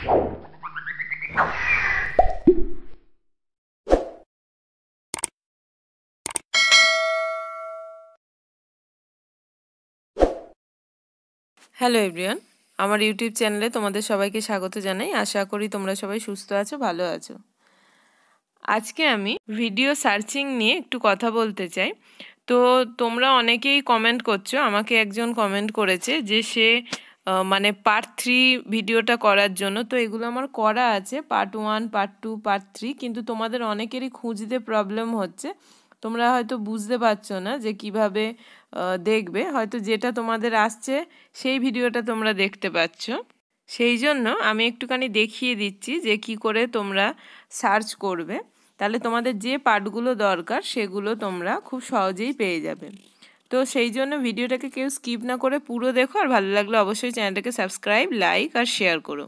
hello everyone আমার YouTube চ্যানেলে তোমাদের সবাইকে স্বাগত জানাই আশা করি তোমরা সবাই সুস্থ আছো ভালো আছো আজকে আমি ভিডিও সার্চিং নিয়ে একটু কথা বলতে চাই তো তোমরা অনেকেই কমেন্ট করছো আমাকে একজন কমেন্ট করেছে যে সে মানে পার্ট থ্রি ভিডিওটা করার জন্য তো এগুলো আমার করা আছে part one part two part three কিন্তু তোমাদের অনেকেরই খুঁজতে প্রবলেম হচ্ছে তোমরা হয়তো বুঝতে পারছো না যে কিভাবে দেখবে হয়তো যেটা তোমাদের আসছে সেই ভিডিওটা তোমরা দেখতে পাচ্ছ সেই জন্য আমি একটুখানি দেখিয়ে দিচ্ছি যে কি করে তোমরা সার্চ করবে তাহলে তোমাদের যে পার্টগুলো দরকার সেগুলো তোমরা খুব সহজেই পেয়ে যাবে তো সেই জন্য ভিডিওটাকে কেউ স্কিপ না করে পুরো দেখো আর ভালো লাগলে অবশ্যই চ্যানেলটাকে সাবস্ক্রাইব লাইক আর শেয়ার করো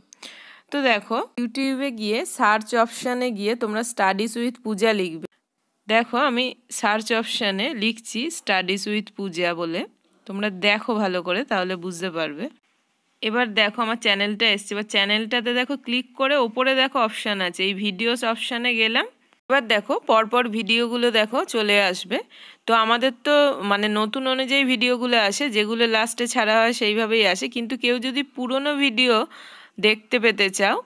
তো দেখো ইউটিউবে গিয়ে সার্চ অপশানে গিয়ে তোমরা স্টাডিজ উইথ পূজা লিখবে দেখো আমি সার্চ অপশানে লিখছি স্টাডিজ উইথ পূজা বলে তোমরা দেখো ভালো করে তাহলে বুঝতে পারবে এবার দেখো আমার চ্যানেলটা এসছে এবার চ্যানেলটাতে দেখো ক্লিক করে ওপরে দেখো অপশান আছে এই ভিডিওস অপশানে গেলাম একবার দেখো পরপর ভিডিওগুলো দেখো চলে আসবে তো আমাদের তো মানে নতুন অনুযায়ী ভিডিওগুলো আসে যেগুলো লাস্টে ছাড়া হয় সেইভাবেই আসে কিন্তু কেউ যদি পুরনো ভিডিও দেখতে পেতে চাও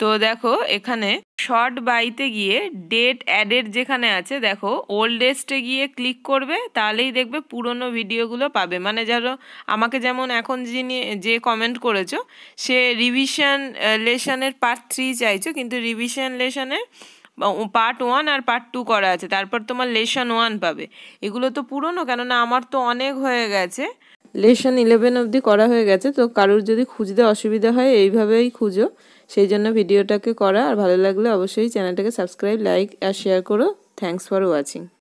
তো দেখো এখানে শর্ট বাইতে গিয়ে ডেট অ্যাডেড যেখানে আছে দেখো ওল্ডেস্টে গিয়ে ক্লিক করবে তাহলেই দেখবে পুরনো ভিডিওগুলো পাবে মানে ধরো আমাকে যেমন এখন যিনি যে কমেন্ট করেছো সে রিভিশন লেশনের পার্ট থ্রি চাইছো কিন্তু রিভিশন লেশনের পার্ট ওয়ান আর পার্ট টু করা আছে তারপর তোমার লেসন ওয়ান পাবে এগুলো তো পুরনো কেননা আমার তো অনেক হয়ে গেছে লেসন ইলেভেন অবধি করা হয়ে গেছে তো কারোর যদি খুঁজতে অসুবিধা হয় এইভাবেই খুঁজো সেই জন্য ভিডিওটাকে করা আর ভালো লাগলে অবশ্যই চ্যানেলটাকে সাবস্ক্রাইব লাইক আর শেয়ার করো থ্যাংকস ফর ওয়াচিং